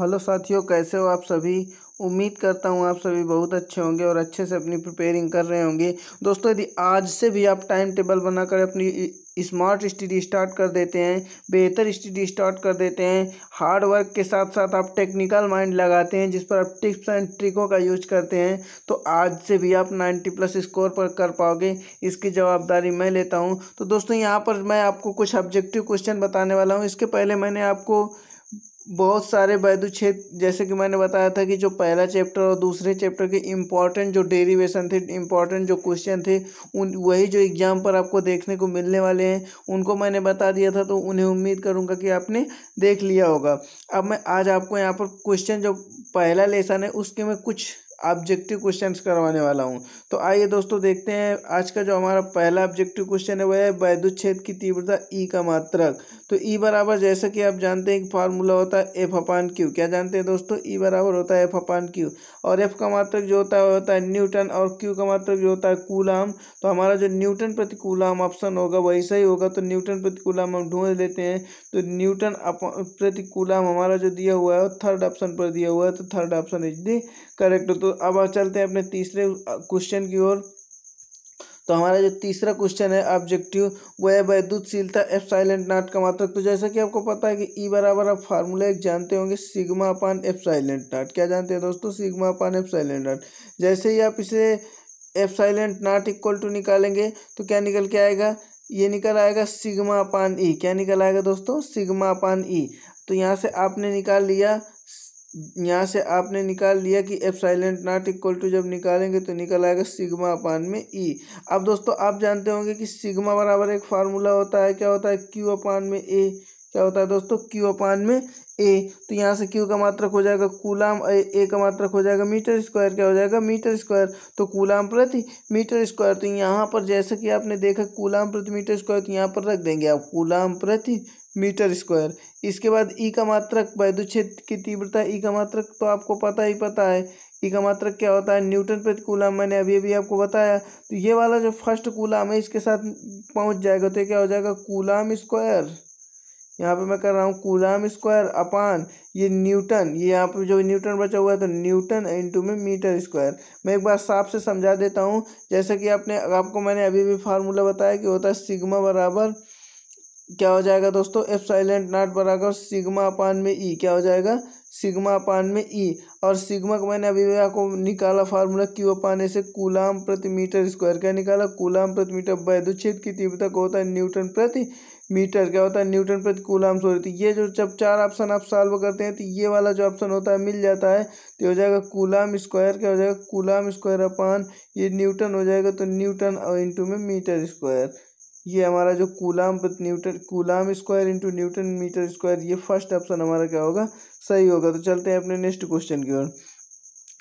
Hello साथियों कैसे हो आप सभी उम्मीद करता हूँ आप सभी बहुत अच्छे होंगे और अच्छे से अपनी प्रिपेयरिंग कर रहे होंगे दोस्तों यदि आज से भी आप टाइम टेबल बनाकर अपनी स्मार्ट स्टडी स्टार्ट कर देते हैं बेहतर स्टडी स्टार्ट कर देते हैं हार्ड वर्क के साथ साथ आप टेक्निकल माइंड लगाते हैं जिस पर आप टिप्स एंड ट्रिकों का यूज करते हैं तो आज से भी आप नाइन्टी प्लस स्कोर पर कर पाओगे इसकी जवाबदारी मैं लेता हूँ तो दोस्तों यहाँ पर मैं आपको कुछ ऑब्जेक्टिव क्वेश्चन बताने वाला हूँ इसके पहले मैंने आपको बहुत सारे वैद्य क्षेत्र जैसे कि मैंने बताया था कि जो पहला चैप्टर और दूसरे चैप्टर के इम्पॉर्टेंट जो डेरिवेशन थे इम्पॉर्टेंट जो क्वेश्चन थे उन वही जो एग्ज़ाम पर आपको देखने को मिलने वाले हैं उनको मैंने बता दिया था तो उन्हें उम्मीद करूँगा कि आपने देख लिया होगा अब मैं आज आपको यहाँ पर क्वेश्चन जो पहला लेसन है उसके मैं कुछ ऑब्जेक्टिव क्वेश्चंस करवाने वाला हूँ तो आइए दोस्तों देखते हैं आज का जो हमारा पहला ऑब्जेक्टिव क्वेश्चन है वह है वैद्युत छेद की तीव्रता ई e का मात्रक तो ई e बराबर जैसा कि आप जानते हैं एक फार्मूला होता है एफ अपान क्यू क्या जानते हैं दोस्तों ई e बराबर होता है एफ अपान क्यू और एफ का मात्रक जो होता है होता है न्यूटन और क्यू का मात्रक जो होता है कूलाम तो हमारा जो न्यूटन प्रति कूलाम ऑप्शन होगा वही सही होगा तो न्यूटन प्रति कूलाम हम ढूंढ लेते हैं तो न्यूटन प्रति कूलाम हमारा जो दिया हुआ है थर्ड ऑप्शन पर दिया हुआ है तो third option is the correct तो अब चलते हैं अपने तीसरे क्वेश्चन की ओर तो हमारा जो तीसरा क्वेश्चन है ऑब्जेक्टिव वो है वैद्युतशीलता एफ साइलेंट नाट का मात्रक मतलब। तो जैसा कि आपको पता है कि ई e बराबर आप फार्मूला एक जानते होंगे sigma upon epsilon naught क्या जानते हैं दोस्तों sigma upon epsilon naught जैसे ही आप इसे epsilon naught equal to निकालेंगे तो क्या निकल के आएगा ये निकल आएगा सिग्मा अपान ई क्या निकल आएगा दोस्तों सिग्मा अपान ई तो यहाँ से आपने निकाल लिया यहाँ से आपने निकाल लिया कि epsilon naught equal to जब निकालेंगे तो निकल आएगा सिग्मा अपान में ई e। अब दोस्तों आप जानते होंगे कि सिग्मा बराबर एक फार्मूला होता है क्या होता है क्यू अपान में ए क्या होता है दोस्तों क्यू अपान में ए तो यहाँ से क्यू का मात्रक हो जाएगा कूलाम ए, ए का मात्रक हो जाएगा मीटर स्क्वायर क्या हो जाएगा मीटर स्क्वायर तो कूलाम प्रति मीटर स्क्वायर तो यहाँ पर जैसे कि आपने देखा कूलाम प्रति मीटर स्क्वायर तो यहाँ पर रख देंगे आप कूलाम प्रति मीटर स्क्वायर इसके बाद ई e का मात्रक वैद्युत क्षेत्र की तीव्रता ई e का मात्रक तो आपको पता ही पता है ई e का मात्रक क्या होता है न्यूटन प्रति कूलाम मैंने अभी अभी आपको बताया तो ये वाला जो फर्स्ट कूलाम है इसके साथ पहुँच जाएगा तो क्या हो जाएगा कूलाम स्क्वायर यहाँ पे मैं कर रहा हूँ कूलाम स्क्वायर अपान ये न्यूटन ये यहाँ पे जो न्यूटन बचा हुआ है तो न्यूटन इंटू में मीटर स्क्वायर मैं एक बार साफ से समझा देता हूँ जैसे कि आपने आपको मैंने अभी भी फार्मूला बताया कि होता है सिग्मा बराबर क्या हो जाएगा दोस्तों एफ साइलेंट नाट बराबर सिग्मा अपान में ई e, क्या हो जाएगा सिग्मा अपान में ई e। और सिग्मा को मैंने अभी भी आपको निकाला फार्मूला क्यू अपान ऐसे कूलाम प्रति मीटर स्क्वायर क्या निकाला कूलाम प्रति मीटर वैद्युच्छेद की तीव्रता को होता है न्यूटन प्रति मीटर क्या होता है न्यूटन प्रति कूलाम सॉरी तो ये जो जब चार ऑप्शन आप सॉल्व करते हैं तो ये वाला जो ऑप्शन होता है मिल जाता है तो हो जाएगा कूलाम स्क्वायर क्या हो जाएगा कूलाम स्क्वायर अपान ये न्यूटन हो जाएगा तो न्यूटन और इंटू में मीटर स्क्वायर ये हमारा जो कूलाम प्रति newton coulomb square into newton metre square ये फर्स्ट ऑप्शन हमारा क्या होगा सही होगा तो चलते हैं अपने नेक्स्ट क्वेश्चन की ओर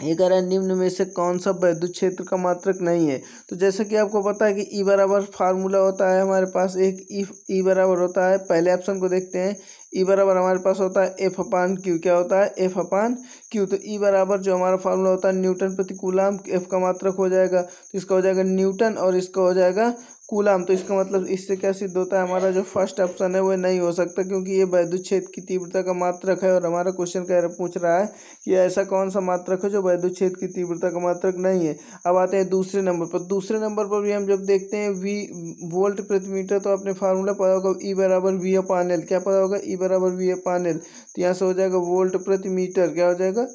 ये कह रहा है निम्न में से कौन सा वैद्युत क्षेत्र का मात्रक नहीं है तो जैसा कि आपको पता है कि ई e बराबर फार्मूला होता है हमारे पास एक ई e, ई e बराबर होता है पहले ऑप्शन को देखते हैं ई बराबर हमारे पास होता है एफ अपान क्यू क्या होता है एफ अपान क्यू तो ई बराबर जो हमारा फार्मूला होता है न्यूटन प्रति कूलाम एफ का मात्रक हो जाएगा तो इसका हो जाएगा न्यूटन और इसका हो जाएगा कूलाम तो इसका मतलब इससे क्या सिद्ध होता है हमारा जो फर्स्ट ऑप्शन है वो नहीं हो सकता क्योंकि ये वैद्युत क्षेत्र की तीव्रता का मात्रक है और हमारा क्वेश्चन कह पूछ रहा है कि ऐसा कौन सा मात्रक है जो वैद्युत क्षेत्र की तीव्रता का मात्रक नहीं है अब आते हैं दूसरे नंबर पर दूसरे नंबर पर भी हम जब देखते हैं वी वोल्ट प्रति मीटर तो आपने फार्मूला पता होगा ई e बराबर वी अपान एल क्या पता होगा ई e बराबर वी ए एल तो यहाँ से हो जाएगा वोल्ट प्रति मीटर क्या हो जाएगा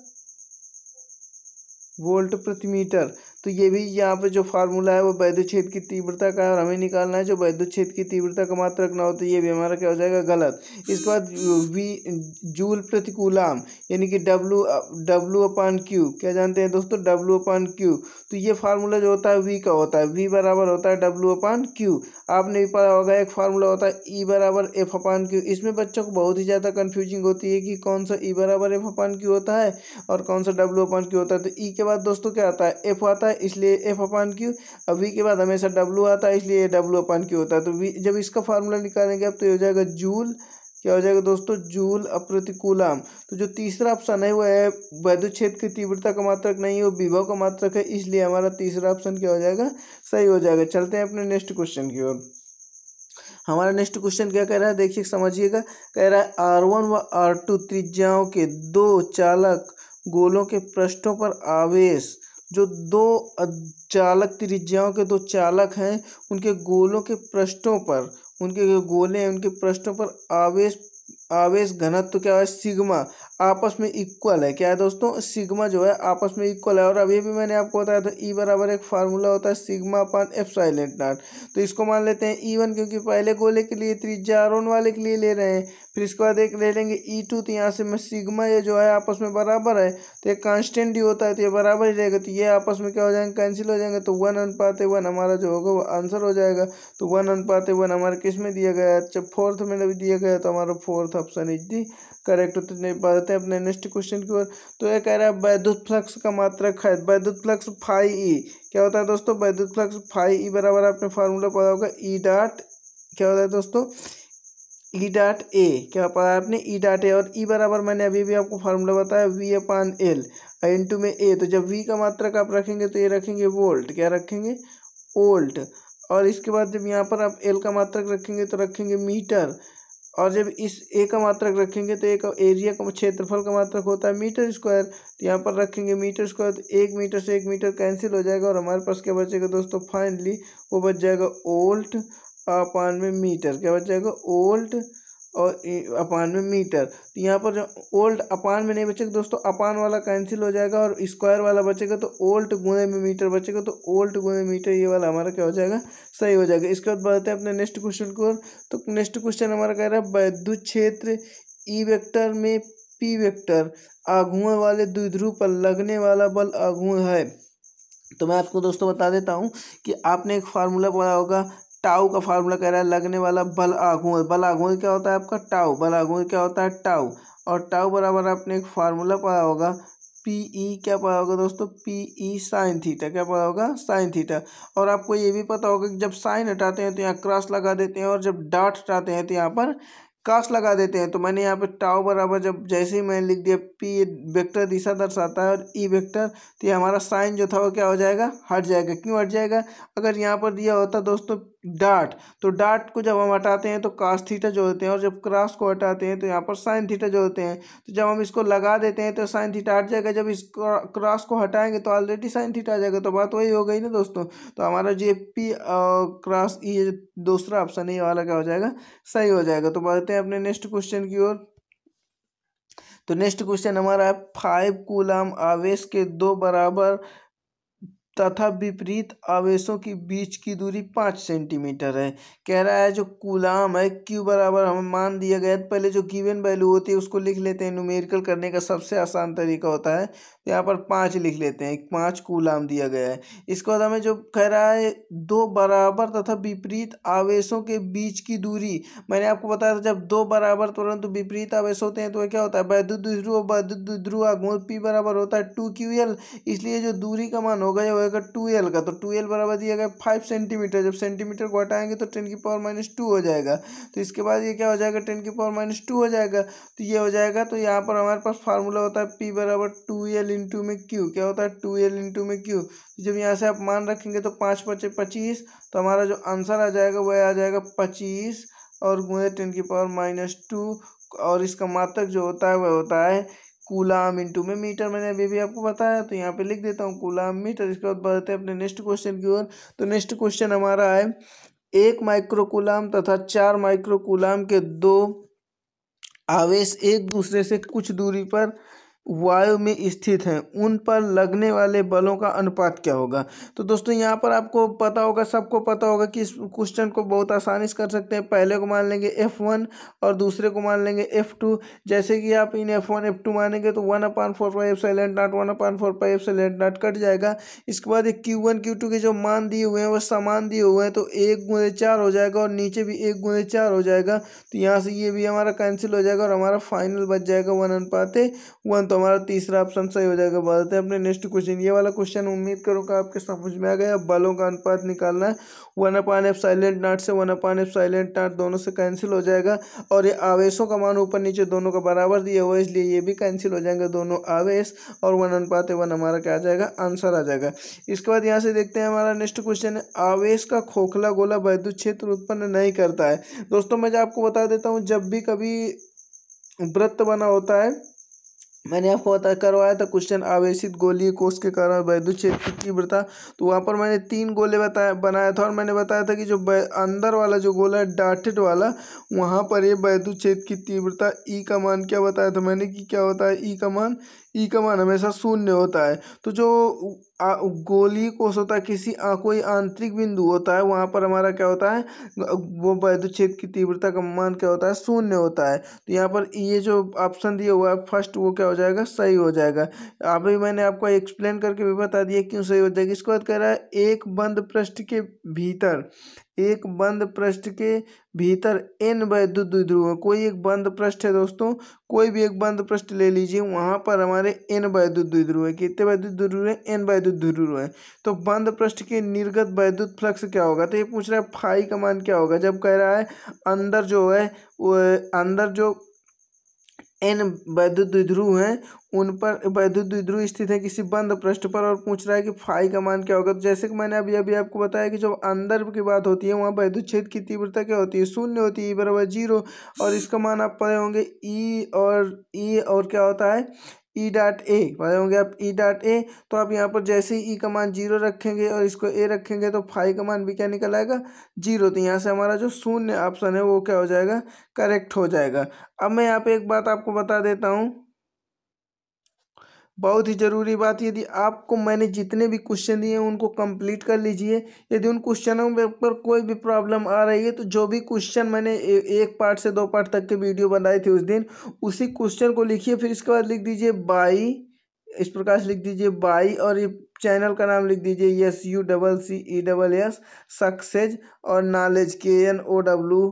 वोल्ट प्रति मीटर तो ये भी यहाँ पर जो फार्मूला है वो छेद की तीव्रता का और हमें निकालना है जो छेद की तीव्रता का मात्र रखना हो तो ये भी हमारा क्या हो जाएगा गलत इसके बाद वी जूल प्रतिकूलाम यानी कि डब्लू डब्लू अपान क्यू क्या जानते हैं दोस्तों डब्लू अपान क्यू तो ये फार्मूला जो होता है वी का होता है वी बराबर होता है डब्लू अपान क्यू आपने भी पता होगा एक फार्मूला होता है ई e बराबर एफ अपान क्यू इसमें बच्चों को बहुत ही ज़्यादा कन्फ्यूजिंग होती है कि कौन सा ई e बराबर एफ अपान क्यू होता है और कौन सा डब्लू अपान क्यू होता है तो ई e के बाद दोस्तों क्या आता है एफ आता है आता है इसलिए एफ अपान क्यू और वी के बाद हमेशा डब्लू आता है इसलिए डब्लू अपान क्यू होता है तो वी जब इसका फार्मूला निकालेंगे अब तो ये हो जाएगा जूल क्या हो जाएगा दोस्तों जूल अप्रतिकूलाम तो जो तीसरा ऑप्शन है वो है वैद्युत क्षेत्र की तीव्रता का मात्रक नहीं है वो विभव का मात्रक है इसलिए हमारा तीसरा ऑप्शन क्या हो जाएगा सही हो जाएगा चलते हैं अपने नेक्स्ट क्वेश्चन की ओर हमारा नेक्स्ट क्वेश्चन क्या कह रहा है देखिए समझिएगा कह रहा है आर वन व आर टू त्रिज्याओं के दो चालक गोलों के पृष्ठों पर आवेश जो दो चालक त्रिज्याओं के दो चालक हैं उनके गोलों के पृष्ठों पर उनके जो गोले हैं उनके पृष्ठों पर आवेश आवेश घनत्व क्या है सिग्मा आपस में इक्वल है क्या है दोस्तों सिग्मा जो है आपस में इक्वल है और अभी भी मैंने आपको बताया था ई e बराबर एक फार्मूला होता है sigma upon epsilon naught तो इसको मान लेते हैं ई e वन क्योंकि पहले गोले के लिए त्रिज्या आरोन वाले के लिए ले रहे हैं फिर इसके बाद एक ले लेंगे ई e टू तो यहाँ से मैं सिग्मा ये जो है आपस में बराबर है तो एक कांस्टेंट ही होता है तो ये बराबर ही रहेगा तो ये आपस में क्या हो जाएंगे कैंसिल हो जाएंगे तो वन अनुपात वन हमारा जो होगा वो आंसर हो जाएगा तो वन अनुपात वन हमारे किस में दिया गया है अच्छा फोर्थ में दिया गया तो हमारा fourth option is the correct उत्तर नहीं पा रहे अपने नेक्स्ट क्वेश्चन की ओर तो ये कह रहा है वैद्युत फ्लक्स का मात्रक है वैद्युत फ्लक्स फाइव ई क्या होता है दोस्तों वैद्युत फ्लक्स फाइव ई बराबर आपने फार्मूला पढ़ा होगा ई e डॉट क्या होता है दोस्तों ई डॉट ए क्या पढ़ा है आपने ई डॉट ए और ई e बराबर मैंने अभी भी आपको फार्मूला बताया वी अपान एल इंटू में ए तो जब वी का मात्रक आप रखेंगे तो ये रखेंगे वोल्ट क्या रखेंगे वोल्ट और इसके बाद जब यहाँ पर आप एल का मात्रक रखेंगे तो रखेंगे मीटर और जब इस ए का मात्रक रखेंगे तो एक एरिया का क्षेत्रफल का मात्रक होता है मीटर स्क्वायर तो यहाँ पर रखेंगे मीटर स्क्वायर तो एक मीटर से एक मीटर कैंसिल हो जाएगा और हमारे पास क्या बचेगा दोस्तों फाइनली वो बच जाएगा ओल्ट अपान में मीटर क्या बच जाएगा ओल्ट और अपान में मीटर तो यहाँ पर जो ओल्ट अपान में नहीं बचेगा दोस्तों अपान वाला कैंसिल हो जाएगा और स्क्वायर वाला बचेगा तो ओल्ट गुने में मीटर बचेगा तो ओल्ट गुने मीटर ये वाला हमारा क्या हो जाएगा सही हो जाएगा इसके बाद बढ़ते हैं अपने नेक्स्ट क्वेश्चन को तो नेक्स्ट क्वेश्चन हमारा कह रहा है वैद्युत क्षेत्र ई e वेक्टर में पी वेक्टर आघुआ वाले द्विध्रुव पर लगने वाला बल आघुआ है तो मैं आपको दोस्तों बता देता हूँ कि आपने एक फार्मूला पढ़ा होगा टाऊ का फार्मूला कह रहा है लगने वाला बल आघू बल आघूर क्या होता है आपका टाऊ बल आघूर क्या होता है टाऊ और टाऊ बराबर आपने एक फार्मूला पाया होगा पी ई e क्या पाया होगा दोस्तों पी ई साइन थीटा क्या पाया होगा साइन थीटा और आपको ये भी पता होगा कि जब साइन हटाते हैं तो यहाँ क्रॉस लगा देते हैं और जब डाट हटाते हैं तो यहाँ पर कास लगा देते हैं तो मैंने यहाँ पे टाओ बराबर जब जैसे ही मैंने लिख दिया पी वेक्टर दिशा दर्शाता है और ई e वेक्टर तो ये हमारा साइन जो था वो क्या हो जाएगा हट जाएगा क्यों हट जाएगा अगर यहाँ पर दिया होता दोस्तों डाट तो डाट को जब हम हटाते हैं तो कास थीटा जो होते हैं और जब क्रास को हटाते हैं तो यहाँ पर साइन थीटा जो होते हैं तो जब हम इसको लगा देते हैं तो साइन थीटा हट जाएगा जब इस क्रॉस को हटाएंगे तो ऑलरेडी साइन थीटा आ जाएगा तो बात वही हो गई ना दोस्तों तो हमारा जे पी क्रॉस ये दूसरा ऑप्शन ये वाला क्या हो जाएगा सही हो जाएगा तो बढ़ते हैं अपने नेक्स्ट क्वेश्चन की ओर तो नेक्स्ट क्वेश्चन हमारा है फाइव कूलम आवेश के दो बराबर तथा विपरीत आवेशों के बीच की दूरी पाँच सेंटीमीटर है कह रहा है जो कूलाम है क्यू बराबर हम मान दिया गया पहले जो गिवन वैल्यू होती है उसको लिख लेते हैं न्यूमेरिकल करने का सबसे आसान तरीका होता है यहाँ पर पाँच लिख लेते हैं पाँच कूलाम दिया गया है इसके बाद हमें जो कह रहा है दो बराबर तथा विपरीत आवेशों के बीच की दूरी मैंने आपको बताया था जब दो बराबर तुरंत तो विपरीत आवेश होते हैं तो क्या होता है वैद्युत ध्रुव वैद्युत ध्रुव गुण पी बराबर होता है टू क्यू एल इसलिए जो दूरी का मान होगा ये होगा टू एल का तो टू एल बराबर दिया गया फाइव सेंटीमीटर जब सेंटीमीटर को हटाएंगे तो टेन की पावर माइनस टू हो जाएगा तो इसके बाद ये क्या हो जाएगा टेन की पावर माइनस टू हो जाएगा तो ये हो जाएगा तो यहाँ पर हमारे पास फार्मूला होता है पी बराबर टू एल इंटू में क्यू क्या होता है टू एल इंटू में क्यू तो जब यहाँ से आप मान रखेंगे तो पाँच पचे पच्चीस तो हमारा जो आंसर आ जाएगा वह आ जाएगा पच्चीस और गुणे टेन की पावर माइनस टू और इसका मात्रक जो होता है वह होता है कूलाम इंटू में मीटर मैंने अभी भी आपको बताया तो यहाँ पे लिख देता हूँ कूलाम मीटर इसके बाद बढ़ते हैं अपने नेक्स्ट क्वेश्चन की ओर तो नेक्स्ट क्वेश्चन हमारा है एक माइक्रो कूलाम तथा चार माइक्रो कूलाम के दो आवेश एक दूसरे से कुछ दूरी पर वायु में स्थित हैं उन पर लगने वाले बलों का अनुपात क्या होगा तो दोस्तों यहाँ पर आपको पता होगा सबको पता होगा कि इस क्वेश्चन को बहुत आसानी से कर सकते हैं पहले को मान लेंगे एफ़ वन और दूसरे को मान लेंगे एफ़ टू जैसे कि आप इन एफ़ वन एफ़ टू मानेंगे तो one upon four pi epsilon dot one upon four pi epsilon dot cut जाएगा इसके बाद एक क्यू वन क्यू टू के जो मान दिए हुए हैं वो समान दिए हुए हैं तो एक गुने चार हो जाएगा और नीचे भी एक गुने चार हो जाएगा तो यहाँ से ये भी हमारा कैंसिल हो जाएगा और हमारा फाइनल बच जाएगा वन अनुपात वन तो हमारा तीसरा ऑप्शन सही हो जाएगा बढ़ते हैं अपने नेक्स्ट क्वेश्चन ये वाला क्वेश्चन उम्मीद करो कि आपके समझ में आ गया अब बालों का अनुपात निकालना है one upon epsilon naught से one upon epsilon naught दोनों से कैंसिल हो जाएगा और ये आवेशों का मान ऊपर नीचे दोनों का बराबर दिया हुआ है इसलिए ये भी कैंसिल हो जाएंगे दोनों आवेश और वन अनुपात वन हमारा क्या आ जाएगा आंसर आ जाएगा इसके बाद यहाँ से देखते हैं हमारा नेक्स्ट क्वेश्चन है आवेश का खोखला गोला वैद्युत क्षेत्र उत्पन्न नहीं करता है दोस्तों मैं आपको बता देता हूँ जब भी कभी वृत्त बना होता है मैंने आपको बता करवाया था क्वेश्चन आवेशित गोली कोष के कारण वैद्युत क्षेत्र की तीव्रता तो वहाँ पर मैंने तीन गोले बताया बनाया था और मैंने बताया था कि जो अंदर वाला जो गोला है डाटेड वाला वहाँ पर ये वैद्युत क्षेत्र की तीव्रता ई का मान क्या बताया था मैंने कि क्या होता है ई का मान ई का मान हमेशा शून्य होता है तो जो गोली कोष होता है किसी कोई आंतरिक बिंदु होता है वहाँ पर हमारा क्या होता है वो वैद्युत क्षेत्र की तीव्रता का मान क्या होता है शून्य होता है तो यहाँ पर ये जो ऑप्शन दिया हुआ है फर्स्ट वो क्या हो जाएगा सही हो जाएगा अभी मैंने आपको एक्सप्लेन करके भी बता दिया क्यों सही हो जाएगा इसके बाद कह रहा है एक बंद पृष्ठ के भीतर एक बंद पृष्ठ के भीतर एन वैद्युत द्विध्रुव कोई एक बंद पृष्ठ है दोस्तों कोई भी एक बंद पृष्ठ ले लीजिए वहाँ पर हमारे एन वैद्युत द्विध्रुव है कितने वैद्युत द्विध्रुव है एन वैद्युत द्विध्रुव है तो बंद पृष्ठ के निर्गत वैद्युत फ्लक्स क्या होगा तो ये पूछ रहा है फाई का मान क्या होगा जब कह रहा है अंदर जो है अंदर जो एन वैद्युत हैं उन पर वैद्युत स्थित है किसी बंद पृष्ठ पर और पूछ रहा है कि फाई का मान क्या होगा तो जैसे कि मैंने अभी अभी आपको बताया कि जब अंदर की बात होती है वहाँ वैद्युत छेद की तीव्रता क्या होती है शून्य होती है बराबर जीरो और इसका मान आप पढ़े होंगे ई और ई और क्या होता है ई डॉट ए पता होंगे आप ई डॉट ए तो आप यहाँ पर जैसे ही ई e का मान जीरो रखेंगे और इसको ए रखेंगे तो फाइव का मान भी क्या निकल आएगा जीरो तो यहाँ से हमारा जो शून्य ऑप्शन है वो क्या हो जाएगा करेक्ट हो जाएगा अब मैं यहाँ पे एक बात आपको बता देता हूँ बहुत ही ज़रूरी बात यदि आपको मैंने जितने भी क्वेश्चन दिए हैं उनको कंप्लीट कर लीजिए यदि उन क्वेश्चनों में पर कोई भी प्रॉब्लम आ रही है तो जो भी क्वेश्चन मैंने ए, एक पार्ट से दो पार्ट तक के वीडियो बनाए थे उस दिन उसी क्वेश्चन को लिखिए फिर इसके बाद लिख दीजिए बाई इस प्रकार से लिख दीजिए बाई और ये चैनल का नाम लिख दीजिए S U double C E double S success और knowledge K N O W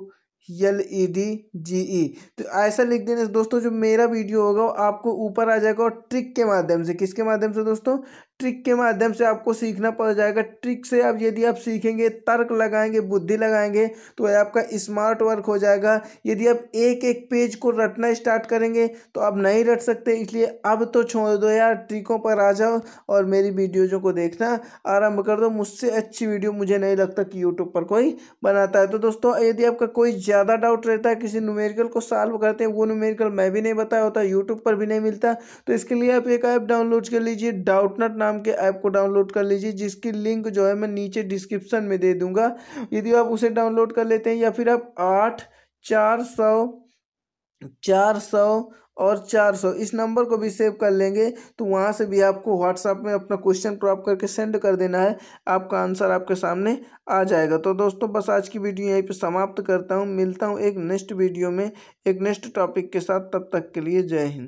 L E D G E तो ऐसा लिख देना दोस्तों जो मेरा वीडियो होगा वो आपको ऊपर आ जाएगा और ट्रिक के माध्यम से किसके माध्यम से दोस्तों ट्रिक के माध्यम से आपको सीखना पड़ जाएगा ट्रिक से आप यदि आप सीखेंगे तर्क लगाएंगे बुद्धि लगाएंगे तो आपका स्मार्ट वर्क हो जाएगा यदि आप एक एक पेज को रटना स्टार्ट करेंगे तो आप नहीं रट सकते इसलिए अब तो छोड़ दो यार ट्रिकों पर आ जाओ और मेरी वीडियोज़ों को देखना आरंभ कर दो मुझसे अच्छी वीडियो मुझे नहीं लगता कि यूट्यूब पर कोई बनाता है तो दोस्तों यदि आपका कोई ज़्यादा डाउट रहता है किसी न्यूमेरिकल को सॉल्व करते हैं वो न्यूमेरिकल मैं भी नहीं बताया होता यूट्यूब पर भी नहीं मिलता तो इसके लिए आप एक ऐप डाउनलोड कर लीजिए डाउट नट नाम के ऐप को डाउनलोड कर लीजिए जिसकी लिंक जो है मैं नीचे डिस्क्रिप्शन में दे दूंगा यदि आप उसे डाउनलोड कर लेते हैं या फिर आप आठ चार सौ चार सौ और चार सौ इस नंबर को भी सेव कर लेंगे तो वहाँ से भी आपको व्हाट्सएप में अपना क्वेश्चन क्रॉप करके सेंड कर देना है आपका आंसर आपके सामने आ जाएगा तो दोस्तों बस आज की वीडियो यहीं पे समाप्त करता हूँ मिलता हूँ एक नेक्स्ट वीडियो में एक नेक्स्ट टॉपिक के साथ तब तक के लिए जय हिंद